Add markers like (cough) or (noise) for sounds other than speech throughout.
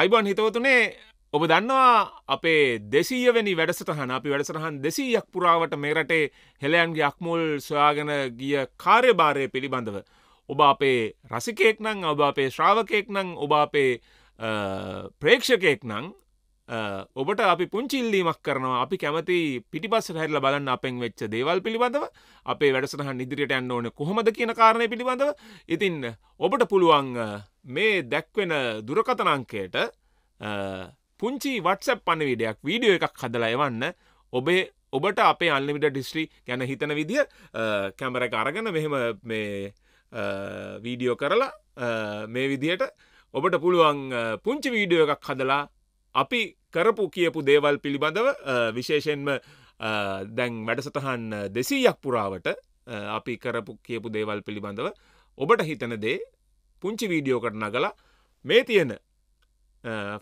අයිබන් හිතවතුනේ ඔබ දන්නවා අපේ දෙසීයවැනි වැඩසටහන අපි වැඩසටහන් දෙසීයක් පුරාවට මේ රටේ හෙළයන්ගේ අක්මුල් සොයාගෙන ගිය කාර්යභාරය පිළිබඳව. ඔබ අපේ රසිකෙක් නං ඔබ අපේ ශ්‍රාවකයෙක් නං ඔබ අපේ ප්‍රේක්ෂකයෙක් නං ඔබට අපි පුංචිල්ලීමක් කරනවා අපි කැමති පිටිපස්සට හැරිලා බලන්න අපෙන් වෙච්ච දේවල් පිළිබඳව අපේ වැඩසටහන් ඉදිරියට යන්න ඕනේ කොහොමද කියන කාරණය පිළිබඳව ඉතින් ඔබට පුළුවන් මේ දැක්වෙන දුරකථන අංකයට පුංචි WhatsApp පණිවිඩයක් වීඩියෝ එකක් හදලා එවන්න ඔබේ ඔබට අපේ අන්ලිමිට ඩිස්ට්‍රි ගැන හිතන විදිහ කැමර එක අරගෙන මෙහෙම මේ වීඩියෝ කරලා මේ විදියට ඔබට පුළුවන් පුංචි වීඩියෝ එකක් හදලා අපි කරපු කියපු දේවල් පිළිබඳව විශේෂෙන්ම දැන් වැඩසටහන් දෙසීයක් පුරාවට අපි කරපු කියපු දේවල් පිළිබඳව ඔබට හිතන දේ පුංචි වීඩියෝකට නගලා මේ තියෙන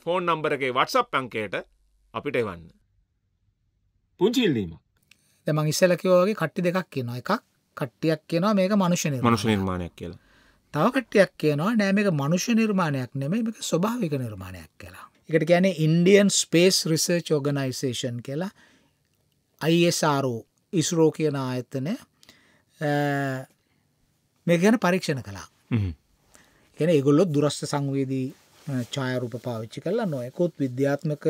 ෆෝන් නම්බර එකේ වටසප් අංකයට අපිට එවන්න. පුංචිල්ලීම දෙම ඉස්සලකෝගේ කට්ටි දෙකක් කියනවා එකක් කට්ටියක් කියනවා මේක මනුෂ්‍ය මනුෂ නිර්මාණයක් කියලා තව කට්ටියක් කියනවා නෑ මේක මනුෂ්‍ය නිර්මාණයක් නෙමේ එක ස්වභාවික නිර්මාණයක් කියලා එකට ගැන ඉන්ඩියන් ස්පේස් රිසර්ච් ඕගනයිසේෂන් කියලා අයිSRෝ ඉස්රෝ කියන ආයතනය මේ ගැන පරීක්ෂණ කලා ගැන ඒගොල්ලො දුරස්්ට සංවේදී ඡායරූප පාවිච්චි කරලා නොයකුත් විද්‍යාත්මක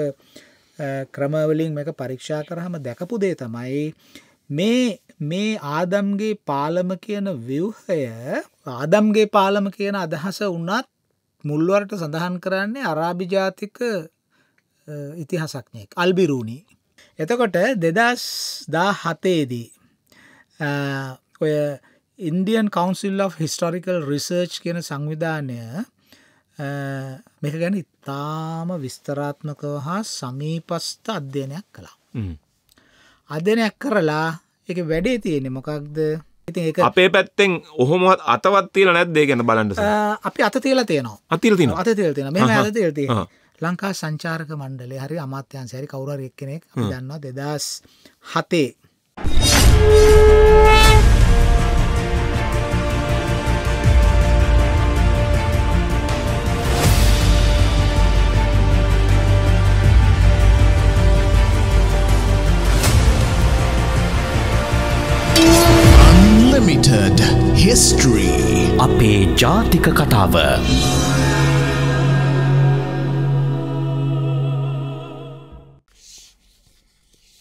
ක්‍රමවලින් මේක පරීක්ෂා කරහම දැකපු දේ තමයි මේ මේ ආදම්ගේ පාලම කියන ව්‍යවහය ආදම්ගේ පාලම කියන අදහස වනත් මුල්වරට සඳහන් කරන්නේ අරාබි ජාතික ඉතිහසක්නයෙක් අල්බිරූණි. එතකොට දෙදස් දා හතේදී ඔය Indian council of historical research කියන සංවිධානය මෙක ගැන ඉතාම විස්තරාත්මකව හා සමීපස්ථ අධ්‍යයනයක් කළා. අධ්‍යනයක් කරලා එක වැඩේ තියෙනෙ මොකක්ද ඉතින් ඒක අපේ පැත්තෙන් ඔහොමත් අතවත් තියලා නැද්ද ඒ ගැන බලන්න අපි අත තියලා තියෙනවා අත තියලා තියෙනවා අත තියලා තියෙනවා මෙහෙම අත තියලා තියෙනවා ලංකා සංචාරක මණ්ඩලය හරි අමාත්‍යංශය හරි කවුරු හරි එක්කෙනෙක් අපි දන්නවා 2007 හිස්ටරී අපේ ජාතික කතාව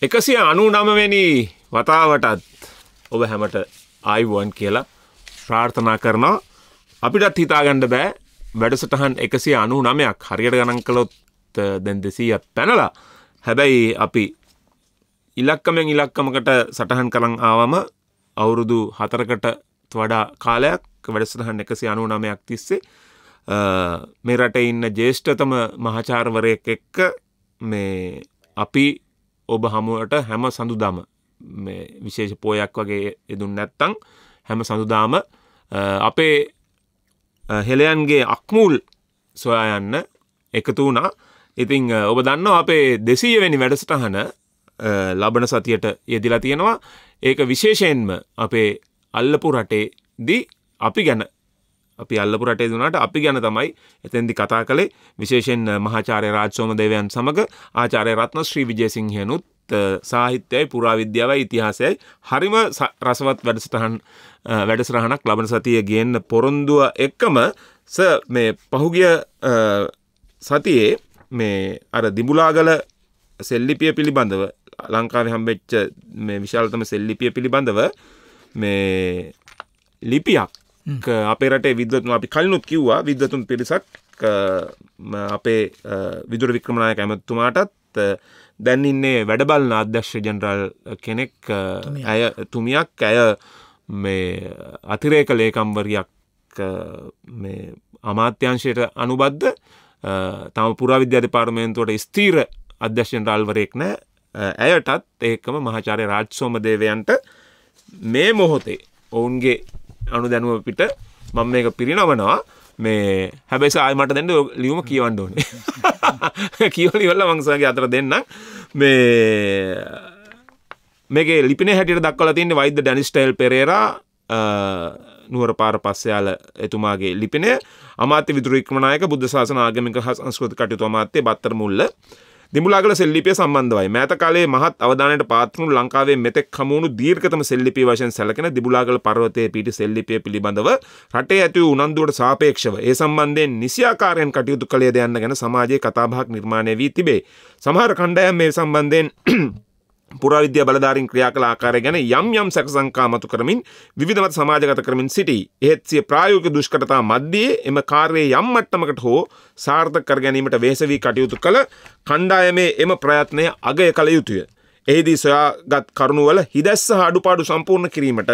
එකසිය අනු නමවෙනි වතාවටත් ඔබ හැමට අයිවන් කියලා ප්‍රාර්ථනා කරනවා අපිටත් හිතාගණ්ඩ බෑ වැඩසටහන් එකසිය අනු නමයක් හරියට ගණන් කළොත් දැන් දෙසීය පැනලා හැබැයි අපි ඉලක්කමෙන් ඉලක්කමකට සටහන් කරං ආවම අවුරුදු හතරකට වඩා කාලයක් වැඩසටහන් එකසි අනු නමයක් තිස්සේ මේ රට ඉන්න ජේෂ්ඨතම මහචාර්වරයක් එක්ක මේ අපි ඔබ හමුවට හැම සඳුදම මේ විශේෂ පෝයක් වගේ එදුන් නැත්තං හැම සඳුදාම අපේ හෙළයන්ගේ අක්මූල් සොයා යන්න එකතු වුණා ඉතිං ඔබ දන්න අපේ දෙසීයවැනි වැඩසටහන ලබන සතියට යෙදිලා තියෙනවා ඒක විශේෂයෙන්ම අපේ අල්ලපු රටේ දී අපි ගැන අපි අල්ලපු රටේ දුනාට අපි ගැන තමයි එතෙන්දි කතා කළේ විශේෂෙන් මහාචාර්ය රාජසෝම දේවයන් සමඟ ආචාර්ය රත්න ශ්‍රී විජයසිංහයනුත් සාහිත්‍යයයි පුරාවිද්‍යාවයි ඉතිහාසයයි හරිම රසවත් වැඩසටහන් වැඩසරහනක් ලබන සතිය ගෙන්න පොරොන්දුව එක්කම ස මේ පහුගිය සතියේ මේ අර දිබුලාගල සෙල්ලිපිය පිළිබඳව ලංකාවේ හම්බෙච්ච මේ විශාලතම සෙල්ලිපිය පිළිබඳව මේ ලිපියක් අපේ රටේ විද්වතුන් අපි කලිනුත් කිව්වා විද්වතුන් පිරිසක් අපේ විදුර වික්‍රමණය ඇමත්තුමාටත් දැන් ඉන්නේ වැඩබලන අධ්‍යක්ෂ ජනරල් කෙනෙක් ඇය තුමියක් ඇය මේ අතිරේක ලේකම්වරයක් අමාත්‍යංශයට අනුබද්ධ තම පුරාවිද්‍යා දෙපාර්මේන්තුවට ස්තීර අධ්‍යක්ෂ ජනරල්වරයෙක් නෑ ඇයටත් ඒකම මහචාරය රාජ්සෝම දේවයන්ට මේ මොහොතේ ඔවුන්ගේ අනු දැනුව පිට මම මේක පිරිනවනවා මේ හැබැයි සාය මට දෙන්න ලියුම කියවන්න ඕනේ (laughs) කියවල ඉවරලා මං සාගේ අතර දෙන්නම් මේ මේකේ ලිපිනේ හැටියට දක්වලා තියෙන්නේ වෛද්‍ය ඩැනිස් ටයිල් පෙරේරා නුවර පාර පස්සයාල එතුමාගේ ලිපිනය අමාත්‍ය විදුර ඉක්මනායක බුද්ධ ශාසන ආගමික හා සංස්කෘතික කටයුතු අමාත්‍ය බත්තර මුල්ල දෙමුලාගල සෙල්ලිපිය සම්බන්ධවයි මෑත කාලේ මහත් අවධානයට පාත්‍රුණු ලංකාවේ මෙතෙක් හමුවුණු දීර්ඝතම සෙල්ලිපිය වශයෙන් සැලකෙන දෙමුලාගල පර්වතයේ පිහිටි සෙල්ලිපිය පිළිබඳව රටේ ඇති වූ උනන්දුවට සාපේක්ෂව ඒ සම්බන්ධයෙන් නිසියාකාරයෙන් කටයුතු කළේද යන්න ගැන සමාජයේ කතාබහක් නිර්මාණය වී තිබේ. සමහර කණ්ඩායම් මේ සම්බන්ධයෙන් පුරාවිද්‍ය බලධාරින් ක්‍රියා කළ ආකාරය ගැන යම් යම් සැක සංකා මතු කරමින් විවිධමත සමාජගත කරමින් සිටී. එහෙත් සිය ප්‍රායෝගික දුෂ්කරතා මැද්දේ එම කාර්යයේ යම් මට්ටමකට හෝ සාර්ථක කර ගැනීමට වෙහෙස වී කටයුතු කළ කණ්ඩායමේ එම ප්‍රයත්නය අගය කළ යුතුය. එෙහිදී සොයාගත් කරුණුවල හිදැස්ස අඩුපාඩු සම්පූර්ණ කිරීමට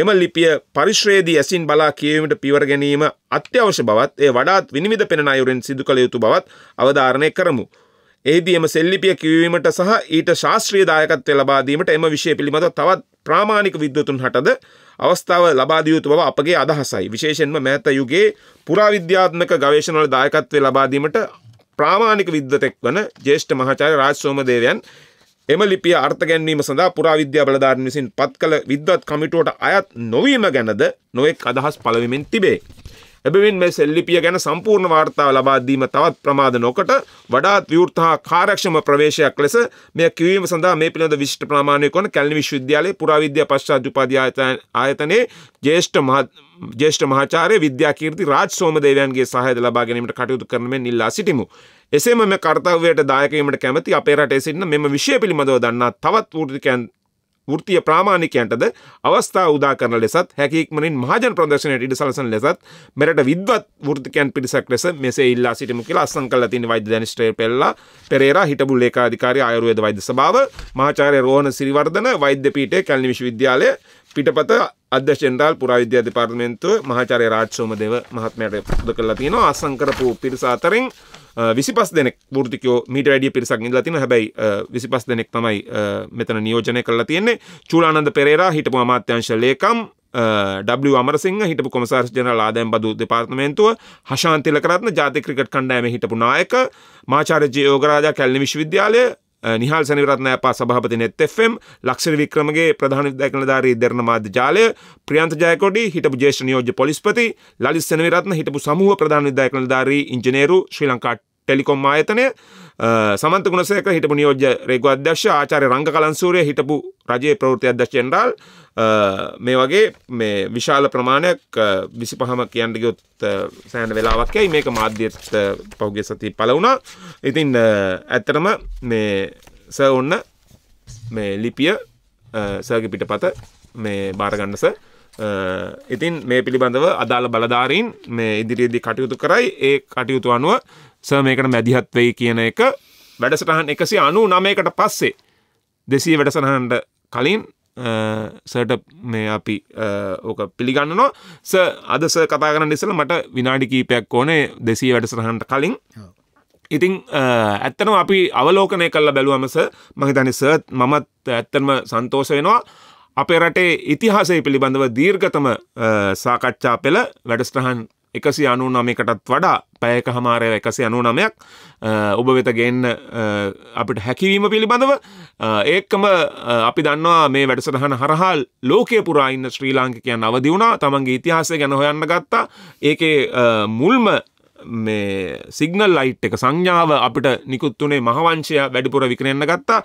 එම ලිපිය පරිශ්‍රයේදී ඇසින් බලා කියවීමට පියවර ගැනීම අත්‍යවශ්‍ය බවත් ඒ වඩාත් විනිවිද පෙනෙන අයුරෙන් සිදු කළ යුතු බවත් අවධාරණය කරමු. එහිදීම සෙල්ලිපිය කිවීමට සහ ඊට ශාස්ත්‍රීය දායකත්වය ලබාදීමට එම විෂය පිළිබඳ තවත් ප්‍රාමාණික විද්වතුන් හටද අවස්ථාව ලබාදිය යුතු බව අපගේ අදහසයි. විශේෂයෙන්ම මෑත යුගයේ පුරාවිද්‍යාත්මක ගවේෂණවල දායකත්වය ලබාදීමට ප්‍රාමාණික විද්වතෙක් වන ජේෂ්ඨ මහාචාර්ය රාජ් සෝමදේවයන් එම ලිපිය අර්ථ ගැන්වීම සඳහා පුරාවිද්‍යා බලධාරීන් විසින් පත් කළ විද්වත් කමිටුවට අයත් නොවීම ගැනද නොඑක් අදහස් පළවෙමින් තිබේ. එබැවින් මේ සෙල්ලිපිය ගැන සම්පූර්ණ වාර්තාව ලබා දීම තවත් ප්‍රමාද නොකොට වඩාත් විවෘත හා කාර්යක්ෂම ප්‍රවේශයක් ලෙස මෙය කිවීම සඳහා මේ පිළිබඳ විශිෂ්ට ප්‍රමාණයක් වන කැලණි විශ්වවිද්‍යාලයේ පුරාවිද්‍යා පශ්චාත් උපාධ්‍යාය ආයතනයේ ජ්‍යෙෂ්ඨ මහත් ජේෂ්ඨ මහාචාර්ය විද්‍යාකීර්ති රාජ් සෝමදේවයන්ගේ සහායද ලබා ගැනීමට කටයුතු කරන මෙන් ඉල්ලා සිටිමු. එසේම මේ කර්තව්‍යයට දායක වීමට කැමැති අපේ රටේ සිටින මෙම විෂය පිළිබඳව දන්නා තවත් වෘත්තිකයන් වෘත්තීය ප්‍රාමාණිකයන්ටද අවස්ථා උදා කරන ලෙසත් හැකික්මනින් මහජන ප්‍රදර්ශනයට ඉඩ සලසන ලෙසත් මෙරට විද්වත් වෘත්තිකයන් පිරිසක් ලෙස මෙසේ ඉල්ලා සිටිමු කියලා අස්සම් කළා තියෙන වෛද්‍ය දැනිස්ත්‍රේ පෙල්ලා පෙරේරා හිටපු ලේකාධිකාරී ආයුර්වේද වෛද්‍ය සභාව මහාචාර්ය රෝහණ සිරිවර්ධන වෛද්‍ය පීඨය කැලණි විශ්වවිද්‍යාලය පිටපත අධ්‍යක්ෂ ජෙනරාල් පුරාවිද්‍යා දෙපාර්තමේන්තුව මහාචාර්ය රාජ් සෝමදේව මහත්මයාට පුද කළා තියෙනවා අස්සම් කරපු පිරිස අතරින් විසි පස් දෙනෙක් ෘතිකෝ මීට වැඩිය පිරිසක් ඉඳලා තියෙන හැබැයි විසි පස් දෙනෙක් තමයි මෙතන නියෝජනය කරලා තියෙන්නේ චූලානන්ද පෙරේරා හිටපු අමාත්‍යංශ ලේකම් ඩ අමරසිංහ හිටපු කොමසාර් ජනරල් ආදයන් බදු දෙපාර්තමේන්තුව හශාන්තිලකරත්න ජාතික ක්‍රිකට් කණ්ඩායම හිටපු නායක මාචාර්ය ජයෝගරාජා කැලණි විශ්වවිද්‍යාලය නිහල් සනිවරත්නය පා සභාපති නෙත්තෙම් ලක්ෂර වික්‍රමගේ ප්‍රධාන දැකනධාරී දෙරන මාධ්‍ය ජාලය ප්‍රියන්ත ජයකොඩි හිටපු ජේෂ නියෝජ්‍ය පොලිස්පති ලලිස් සනවිරත්න හිටපු සමූහ ප්‍රධාන විදායකනධාරී ඉංජනේරු ශ්‍රී ලංකා ටෙලිකොම් ආයතනය සමන්ත ගුණසේක හිටපු නියෝජ්‍ය රේගු අධ්‍යක්ෂ ආචාර්ය රංග කලන්සූරිය හිටපු රජයේ ප්‍රවෘත්ති අධ්‍යක්ෂ ජෙනරාල් මේ වගේ මේ විශාල ප්‍රමාණයක් 25ම කියන්න ගියොත් සෑහෙන වෙලාවක් යයි මේක මාධ්‍යත් පහුගිය සතිය පළ වුණා. ඉතින් ඇත්තටම මේ සර් ඔන්න මේ ලිපිය සර්ගේ පිටපත මේ බාර ගන්න සර් ඉතින් මේ පිළිබඳව අදාළ බලධාරීන් මේ ඉදිරියේදී කටයුතු කරයි ඒ කටයුතු අනුව ස මේකට මැදිහත් වෙයි කියන එක වැඩසටහන් එකසි අනු නමයකට පස්සේ දෙසී වැඩසටහන්ට කලින් සට මේ අපි ඕක පිළිගන්නනො ස අදස කතා කරන්න ඉසල මට විනාඩි කීපයක් ඕනේ දෙසී වැඩසටහන්ට කලින් ඉතිං ඇත්තනම අපි අවලෝකනය කල්ලා බැලුවමස මහිතනි සත් මමත් ඇත්තන්ම සන්තෝෂ වෙනවා අපේ රටේ ඉතිහාසය පිළිබඳව දීර්ගතම සාකච්ඡා පෙළ වැඩස්ටහන් එකසි අනු නමකටත් වඩා පැයක හමාරය එකසි අනු නමයක් ඔබ වෙත ගන්න අපිට හැකිවීම පිළිබඳව ඒකම අපි දන්නවා මේ වැඩසටහන හරහල් ලෝකය පුරාඉන්න ශ්‍රී ලාංකිකයන් අවදි වුණා තමන්ගේ ඉතිහාසය ගැන හොයන්න ගත්තා ඒකේ මුල්ම මේ සිගනල් ලයිට් එක සංඥාව අපිට නිකුත්තුනේ මහවංශය වැඩිපුර විකරෙන්න්න ගත්තා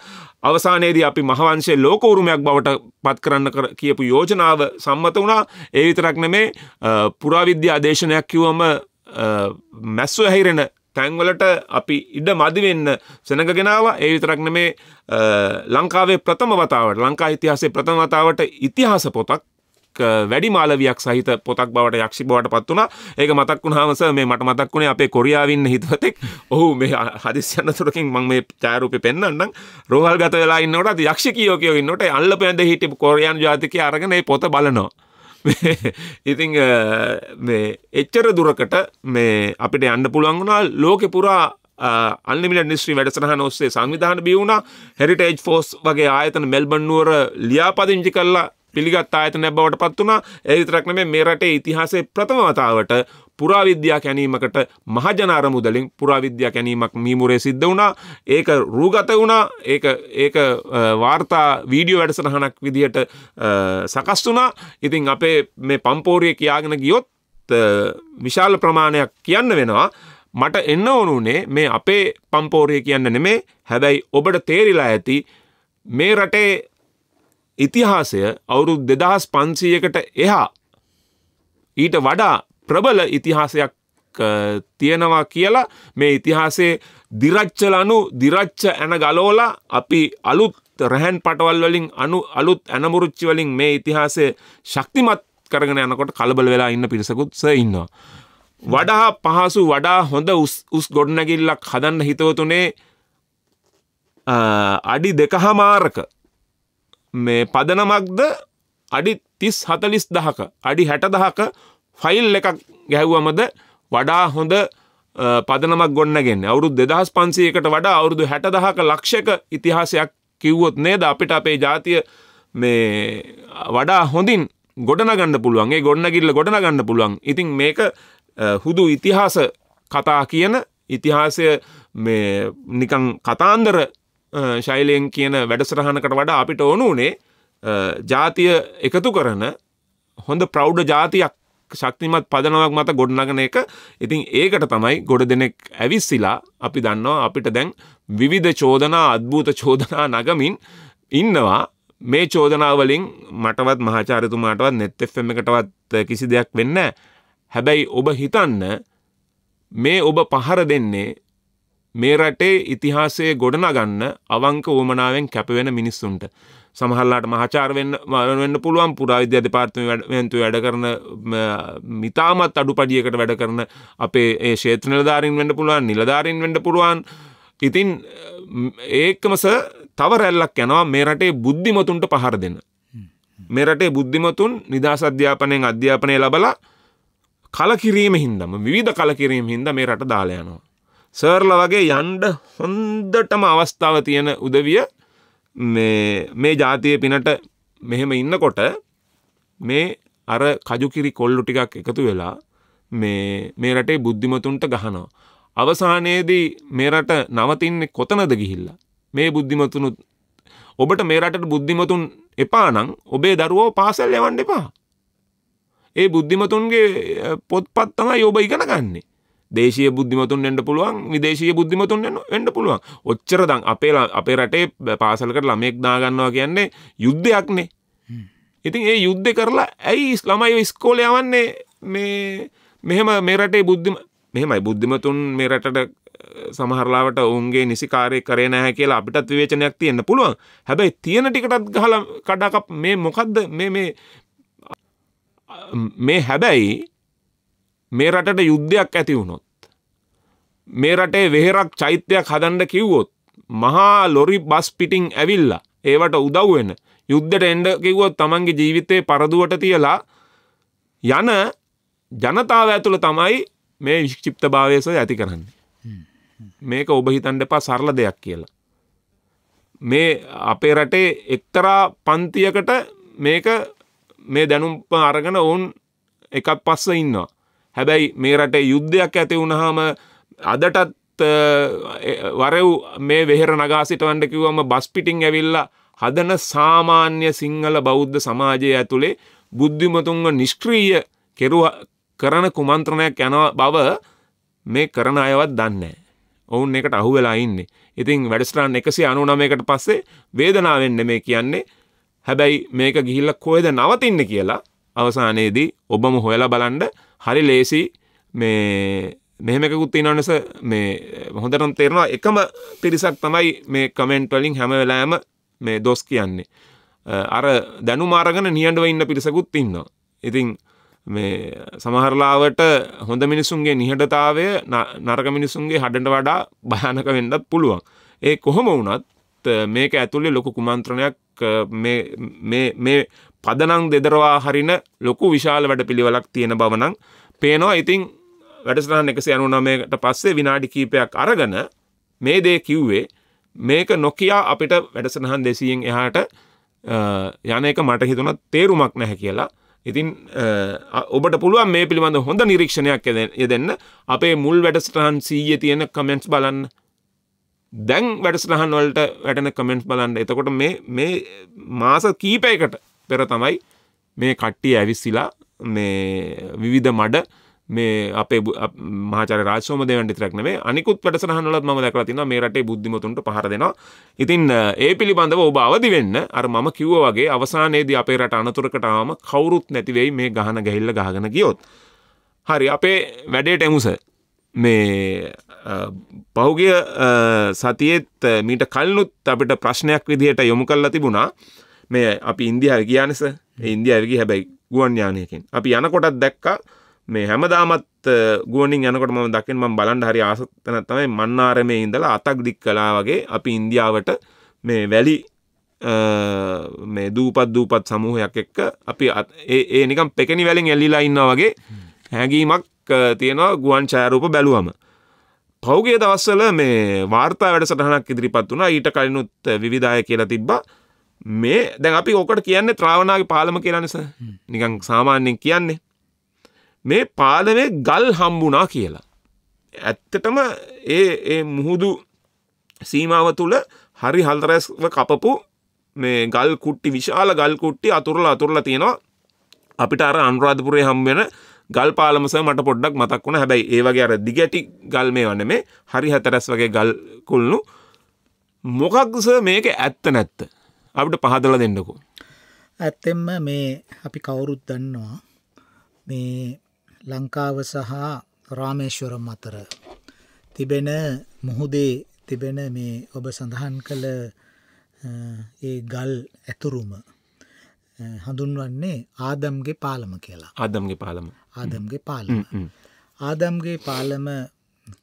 අවසානයේදී අපි මහවංශයේ ලෝකවරුමයක් බවට පත් කරන්න කියපු යෝජනාව සම්මත වුණා ඒ විතරක් නෙමේ පුරාවිද්‍ය අදේශනයක් කිවම මැස්සු හැහිරෙන තැන්වලට අපි ඉඩ මදිවෙන්න සෙනගගෙනාව ඒ විතරක් නෙමේ ලංකාවේ ප්‍රථම වතාවට ලංකා ඉතිහාසේ ප්‍රථම වතාවට ඉතිහාස පොතක් වැඩි මාලවියක් සහිත පොතක් බවට යක්ෂි බවට පත් වුණා. ඒක මතක් වුණාම සර් මේ මට මතක් වුණේ අපේ කොරියාවින් හිතවතෙක්. ඔහු මේ හදිස්සි අනතුරකින් මම මේ ඡායාරූපේ පෙන්වන්නම්. රෝහල් ගත වෙලා ඉන්නකොට අද යක්ෂ කියෝ කියෝ ඉන්නකොට අල්ලපැඳ හිටපු කොරියානු ජාතිකයා අරගෙන මේ පොත බලනවා. (laughs) ඉතිං මේ එච්චර දුරකට මේ අපිට යන්න පුළුවන් වුණා ලෝකෙ පුරා අන්ලිමිට නිස්්‍රී වැඩසටහන ඔස්සේ සංවිධාන බියවුණ හෙරිටේජ් ෆෝස් වගේ ආයතන මෙල්බන්නුවර ලියාපදිංචි කල්ලා පිළිගත් ආයතනයක් බවට පත් වුණා. ඒ විතරක් නෙමෙයි මේ රටේ ඉතිහාසයේ ප්‍රථම වතාවට පුරාවිද්‍යා කැණීමකට මහජන අරමුදලින් පුරාවිද්‍යා කැණීමක් මීමුරේ සිද්ධ වුණා. ඒක රූගත වුණා. ඒක ඒක වාර්තා වීඩියෝ වැඩසටහනක් විදිහට සකස් වුණා. ඉතින් අපේ මේ පම්පෝරිය කියාගෙන ගියොත් විශාල ප්‍රමාණයක් කියන්න වෙනවා. මට එන්න ඕනුනේ මේ අපේ පම්පෝරිය කියන්න නෙමේ හැබැයි ඔබට තේරිලා ඇති මේ රටේ ඉතිහාසය අවුරුදු දෙදහස් පන්සීයකට එහා ඊට වඩා ප්‍රබල ඉතිහාසයක් තියෙනවා කියලා මේ ඉතිහාසේ දිරච්චලනු දිරච්ච ඇන ගලෝලා අපි අලුත් රැහැන් පටවල් වලින් අනු අලුත් ඇනමුරුච්චි වලින් මේ ඉතිහාසය ශක්තිමත් කරගෙන යනකොට කලබල වෙලා ඉන්න පිරිසකුත් ඉන්නවා. වඩා පහසු වඩා හොඳ උස් ගොඩනැගිල්ලක් හදන්න හිතවතුනේ අඩි දෙකහමාරක මේ පදනමක්ද අඩි තිස් හතලිස් දහක අඩි හැට දහක ෆයිල් එකක් ගැහුවමද වඩා හොඳ පදනමක් ගොන්නගෙන් අවුරුදු දෙදහස් පන්සයකට වඩා අවුරුදු හැට දහක ලක්ෂක ඉතිහාසයක් කිව්වොත් නේද අපිට අපේ ජාතිය මේ වඩා හොඳින් ගොඩනගන්න පුළුවන්ගේ ගොඩනගිල්ල ගොඩනගන්න පුළුවන් ඉතින් මේක හුදු ඉතිහාස කතා කියන ඉතිහාසය මේ නිකං කතාන්දර ශෛලයෙන් කියන වැඩසටහනකට වඩා අපිට ඕනුනේ ජාතිය එකතු කරන හොඳ ප්‍රෞඩ් ජාතියක් ශක්තිමත් පදනවක් මත ගොඩනගන එක ඉතින් ඒකට තමයි ගොඩ දෙනෙක් ඇවිස්සිලා අපි දන්නවා අපිට දැන් විවිධ චෝදනා අත්භූත චෝදනා නගමින් ඉන්නවා මේ චෝදනාවලින් මටවත් මහාචාරතුමාටවත් නෙත්තෙම් එකටවත් කිසි දෙයක් වෙන්න හැබැයි ඔබ හිතන්න මේ ඔබ පහර දෙන්නේ මේ රටේ ඉතිහාසයේ ගොඩනගන්න අවංක වුවමනාවෙන් කැපවෙන මිනිස්සුන්ට. සමහල්ලාට මහචාර වෙන්න පුළුවන් පුරාවිද්‍ය දෙපාර්තමේන්තුව වැඩ කරන මිතාමත් අඩුපඩියකට වැඩ කරන අපේ ඒ ශේත්‍ර නිලධාරීන් වෙන්න පුළුවන් නිලධාරීන් වෙන්න පුළුවන් ඉතින් ඒකමස තව රැල්ලක් යනවා මේ රටේ බුද්ධිමතුන්ට පහර දෙන්න. මේ රටේ බුද්ධිමතුන් නිදහස් අධ්‍යාපනයෙන් අධ්‍යාපනය ලබලා කලකිරීම හින්දම විවිධ කලකිරීම හින්දා මේ රට දාලා යනවා. සර්ල වගේ යන්ඩ හොන්දටම අවස්ථාව තියෙන උදවිය මේ ජාතිය පිනට මෙහෙම ඉන්නකොට මේ අර කජුකිරි කොල්ලු ටිකක් එකතු වෙලා මේ මේ රටේ බුද්ධිමතුන්ට ගහනවා. අවසානයේදී මේ රට නවතින්නේ කොතනද ගිහිල්ලා. මේ බුද්ධිමතුනුත් ඔබට මේ රටට බුද්ධිමතුන් එපා නම් ඔබේ දරුවෝ පාසල් යවන්න එපා. ඒ බුද්ධිමතුන්ගේ පොත්පත් තමයි ඔබ ඉගෙන ගන්නේ. දේශය බුද්ධිමතුන් එන්න පුළුවන් විදේශය බුද්ධිමතුන් එන්න පුළුවන් ඔච්චර දං අපේ අපේ රටේ පාසලකට ළමෙක් දාගන්නවා කියන්නේ යුද්ධයක්නේ ඉතින් ඒ යුද්ධ කරලා ඇයි ළමයි ඉස්කෝල යවන්නේ මේ මෙහෙම මේ රටේ බුද්ධිම මෙහෙමයි බුද්ධිමතුන් මේ රටට සමහරලාවට ඔවුන්ගේ නිසි කාර්ය කරේ නැහැ කියලා අපිටත් විවේචනයක් තියෙන්න පුළුවන්. හැබැයි තියෙන ටිකටත් ගහලා කඩාකප් මේ මොකද්ද මේ මේ මේ හැබැයි මේ රටට යුද්ධයක් ඇති වුණොත් මේ රටේ වෙහෙරක් චෛත්‍යයක් හදන්ඩ කිව්වොත් මහා ලොරි බස් පිටිං ඇවිල්ලා ඒවට උදව්වෙන යුද්ධට එන්ඩ කිව්වොත් තමන්ගේ ජීවිතය පරදුවට තියලා යන ජනතාව ඇතුළ තමයි මේ විශ්චිප්ත භාවයස ඇති කරන්නේ. මේක ඔබ හිතන්ඩ පා සරල දෙයක් කියලා. මේ අපේ රටේ එක්තරා පන්තියකට මේක මේ දැනුම් අරගෙන ඔවුන් එකක් පස්ස ඉන්නවා. හැබැයි මේ රටේ යුද්ධයක් ඇති වුණහාම අදටත් වරව් මේ වෙහෙර නගා සිටවන්ට කිව්වම බස් පිටිං ඇවිල්ලා හදන සාමාන්‍ය සිංහල බෞද්ධ සමාජය ඇතුළේ බුද්ධිමතුන්ව නිෂ්ක්‍රීය කෙරුව කරන කුමන්ත්‍රණයක් යන බව මේ කරන අයවත් දන්නේ. ඔවුන් එකට අහු වෙලා ඉන්නේ. ඉතින් වැඩස්ටාන් එකසි අනුනමයකට පස්සේ වේදනාවෙන්න මේ කියන්නේ හැබැයි මේක ගිහිල්ල කොයද නවතින්න කියලා අවසානයේදී ඔබම හොයලා බලන්ඩ හරි ලේසි මේ මෙහෙමකුත් තිනනිස මේ හොඳටම තේරෙනවා එකම පිරිසක් තමයි මේ කමෙන්ට් වලින් හැම වෙලාවෙම මේ දොස් කියන්නේ. අර දැනුම අරගෙන නිහඬව ඉන්න පිරිසකුත් ඉන්නවා. ඉතින් මේ සමහරලාවට හොඳ මිනිසුන්ගේ නිහඬතාවය නරක මිනිසුන්ගේ හඩට වඩා භයානක වෙන්නත් පුළුවන්. ඒ කොහොම වුණත් මේක ඇතුළේ ලොකු කුමන්ත්‍රණයක් මේ පදනං දෙදරවා හරින ලොකු විශාල වැඩ පිළිවලක් තියෙන බවනං පේනවා ඉතිං වැඩසටහන් එකසි අනුනමයකට පස්සේ විනාඩි කීපයක් අරගන මේ දේ කිව්වේ මේක නොකයා අපිට වැඩසටහන් දෙසියෙන් එහාට යන එක මට හිතුන තේරුමක් නැහැ කියලා ඉතින් ඔබට පුළුවන් මේ පිළිබඳ හොඳ නිරීක්ෂණයක් යදෙන්න අපේ මුල් වැඩසටහන් සීයේ තියෙන කමෙන්ට්ස් බලන්න. දැන් වැඩසටහන් වලට වැටෙන කමෙන්ට්ස් බලන්න. එතකොට මේ මේ මාස කීපයකට පෙර තමයි මේ කට්ටිය ඇවිස්සලා මේ විවිධ මඩ මේ අපේ මහාචාර්ය රාජසෝම දේවන් විතරක් නෙමෙයි අනිකුත් වැඩසටහන් වලත් මම දැකලා තිනවා මේ රටේ බුද්ධිමතුන්ට පහර දෙනවා. ඉතින් ඒ පිළිබඳව ඔබ අවදි වෙන්න අර මම කිව්වා වගේ අවසානයේදී අපේ රට අනතුරකට ආවම කවුරුත් නැති වෙයි මේ ගහන ගහිල්ල ගහගෙන ගියොත්. හරි අපේ වැඩේට එමු සර්. මේ පහුගිය සතියේත් මීට කලිනුත් අපිට ප්‍රශ්නයක් විදිහට යොමු කරලා තිබුණා. මේ අපි ඉන්දියාවේ ගියානේ සර්. ඒ ඉන්දියාවේ ගිහ හැබැයි ගුවන් යානයකින්. අපි යනකොටත් දැක්කා මේ හැමදාමත් ගුවනින් යනකොට ම දකින ම බලන්ඩ හරි ආසත්තන තමයි මන්නාරමේ ඉඳලා අතක් දික් කලා වගේ අපි ඉන්දියාවට මේ වැලි මේ දූපත් දූපත් සමූහයක් එක්ක අපි ඒ නිකම් පෙකනි වැලින් එල්ලිලා ඉන්න වගේ හැඟීමක් තියෙනවා ගුවන් ඡායරූප බැලුවම පෞගේ දවස්සල මේ වාර්තා වැඩ සටහනක් ඉදිරිපත් වුණා ඊට කලිනුත් විවිධාය කියලා තිබ්බා මේ දැන් අපි ඕකට කියන්නේ ත්‍රාවණාගේ පාලම කියලානිස නිකන් සාමාන්‍යයෙන් කියන්නේ මේ පාලමේ ගල් හම්බුනා කියලා. ඇත්තටම ඒ මුහුදු සීමාව තුළ හරි හල්තරැස්ව කපපු මේ ගල් කුට්ටි විශාල ගල් කුට්ටි අතුරල අතුරල තියෙනවා අපිට අර අනුරාධපුරය හම්බෙන ගල් පාලමස මට පොඩ්ඩක් මතක් වුණ හැබැයි ඒ වගේ අර දිගැටි ගල් මේ වන මේ හරි හතරැස් වගේ ගල් කුල්ලු මොකක්ස මේක ඇත්ත නැත්ත අපිට පහදල දෙන්නකෝ ඇත්තෙම මේ අපි කවුරුත් දන්නවා මේ ලංකාව සහ රාමේශ්වරම් අතර තිබෙන මුහුදේ තිබෙන මේ ඔබ සඳහන් කළ ඒ ගල් ඇතුරුම හඳුන්වන්නේ ආදම්ගේ පාලම කියලා ආදම්ගේ පාලම ආදම්ගේ පාලම ආදම්ගේ පාලම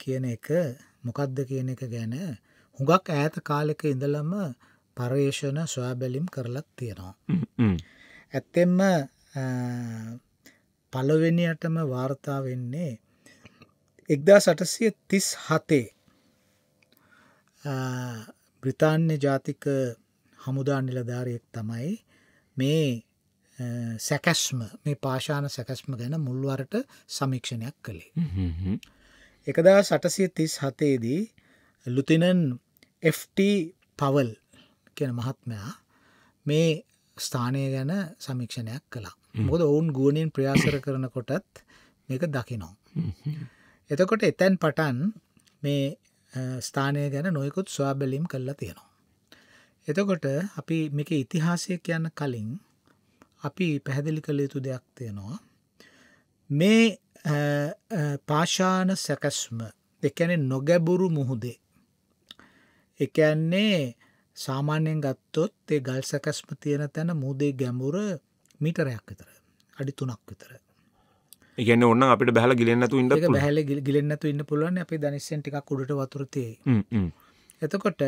කියන එක මොකක්ද කියන එක ගැන හුඟක් ඈත කාලෙක ඉඳලම පර්යේෂණ සොයාබැලිම් කරලත් තියෙනවා. ඇත්තෙම පළවෙනියටම වාර්තා වෙන්නේ එක්දා සටසය තිස් හතේ බ්‍රිතාන්‍ය ජාතික හමුදා නිලධාරයෙක් තමයි මේ සැකැස්ම මේ පාශාන සැකැස්ම ගැන මුල්වරට සමීක්ෂණයක් කළේ. එකදා සටසය තිස් හතේදී ලුතිනන් FT පවල් කියන මහත්මයා මේ ස්ථානය ගැන සමීක්ෂණයක් කළා. මොද ඔවුන් ගුවනින් ප්‍රයාසර කරනකොටත් මේක දකිනෝ. එතකොට එතැන් පටන් මේ ස්ථානය ගැන නොයකුත් ස්වාබැලීම් කරලා තියෙනවා. එතකොට අපි මේක ඉතිහාසය කියන්න කලින් අපි පැහැදිලි කළ යුතු දෙයක් තියෙනවා. මේ පාෂාන සැකැස්ම එකැනෙ නොගැබුරු මුහුදේ. එකන්නේ සාමාන්‍යයෙන් ගත්තොත් ඒ ගල් සැකැස්ම තියෙන තැන මුදේ ගැමුර මීටරයක් විතර අඩි තුනක් විතර ඉගන්න ඔන්න අපිට බැහල ගිලෙන්නතු ඉන්න බැහල ගිලෙන්නතු ඉන්න පුළුවන් අපි දනිස්සෙන්ටිකක් උඩට වතුරතිය එතකොට